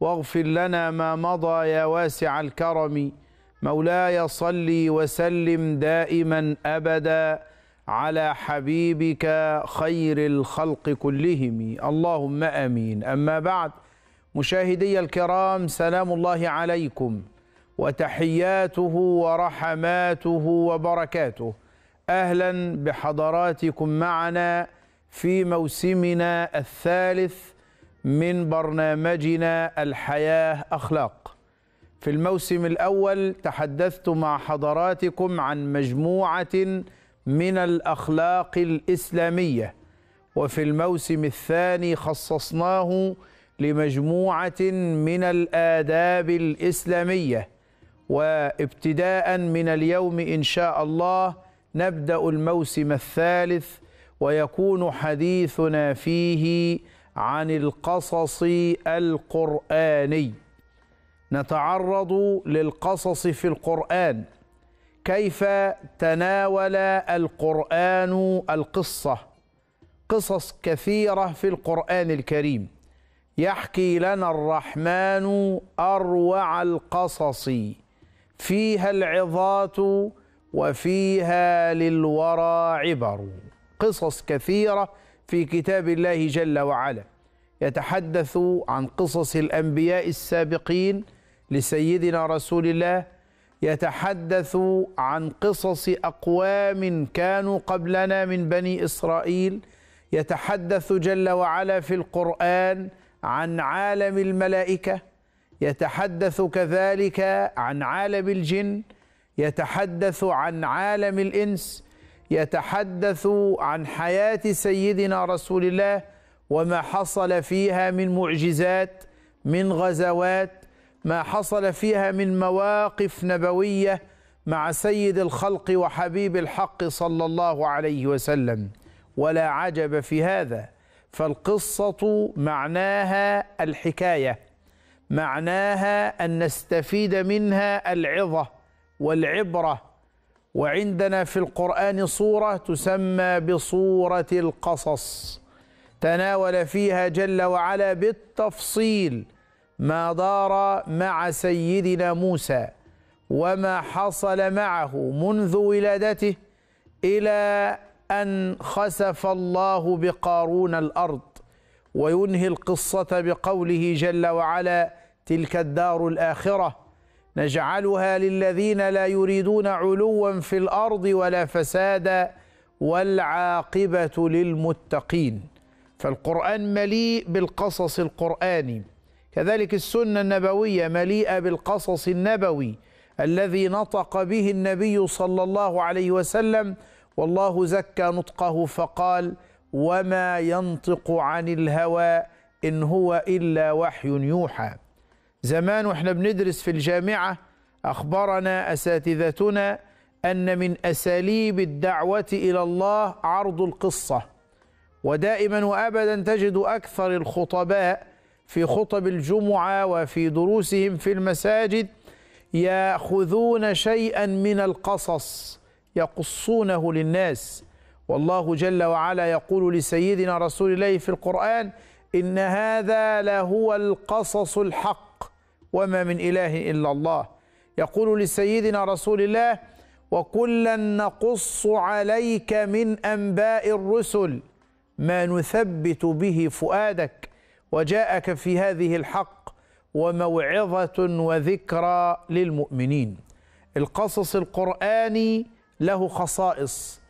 واغفر لنا ما مضى يا واسع الكرم مولاي صل وسلم دائما ابدا على حبيبك خير الخلق كلهم اللهم امين اما بعد مشاهدي الكرام سلام الله عليكم وتحياته ورحماته وبركاته اهلا بحضراتكم معنا في موسمنا الثالث من برنامجنا الحياة أخلاق في الموسم الأول تحدثت مع حضراتكم عن مجموعة من الأخلاق الإسلامية وفي الموسم الثاني خصصناه لمجموعة من الآداب الإسلامية وابتداء من اليوم إن شاء الله نبدأ الموسم الثالث ويكون حديثنا فيه عن القصص القراني نتعرض للقصص في القران كيف تناول القران القصه قصص كثيره في القران الكريم يحكي لنا الرحمن اروع القصص فيها العظات وفيها للورى عبر قصص كثيره في كتاب الله جل وعلا يتحدث عن قصص الأنبياء السابقين لسيدنا رسول الله يتحدث عن قصص أقوام كانوا قبلنا من بني إسرائيل يتحدث جل وعلا في القرآن عن عالم الملائكة يتحدث كذلك عن عالم الجن يتحدث عن عالم الإنس يتحدث عن حياة سيدنا رسول الله وما حصل فيها من معجزات من غزوات ما حصل فيها من مواقف نبويه مع سيد الخلق وحبيب الحق صلى الله عليه وسلم ولا عجب في هذا فالقصه معناها الحكايه معناها ان نستفيد منها العظه والعبره وعندنا في القرآن صورة تسمى بصورة القصص تناول فيها جل وعلا بالتفصيل ما دار مع سيدنا موسى وما حصل معه منذ ولادته إلى أن خسف الله بقارون الأرض وينهي القصة بقوله جل وعلا تلك الدار الآخرة نجعلها للذين لا يريدون علوا في الارض ولا فسادا والعاقبه للمتقين فالقران مليء بالقصص القراني كذلك السنه النبويه مليئه بالقصص النبوي الذي نطق به النبي صلى الله عليه وسلم والله زكى نطقه فقال وما ينطق عن الهوى ان هو الا وحي يوحى زمان واحنا بندرس في الجامعة أخبرنا أساتذتنا أن من أساليب الدعوة إلى الله عرض القصة ودائما وأبدا تجد أكثر الخطباء في خطب الجمعة وفي دروسهم في المساجد ياخذون شيئا من القصص يقصونه للناس والله جل وعلا يقول لسيدنا رسول الله في القرآن إن هذا لهو القصص الحق وما من إله إلا الله يقول لسيدنا رسول الله وكلا نقص عليك من أنباء الرسل ما نثبت به فؤادك وجاءك في هذه الحق وموعظة وذكرى للمؤمنين القصص القرآني له خصائص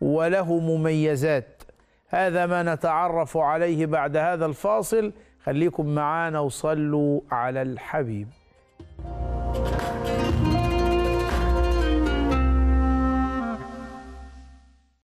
وله مميزات هذا ما نتعرف عليه بعد هذا الفاصل خليكم معانا وصلوا على الحبيب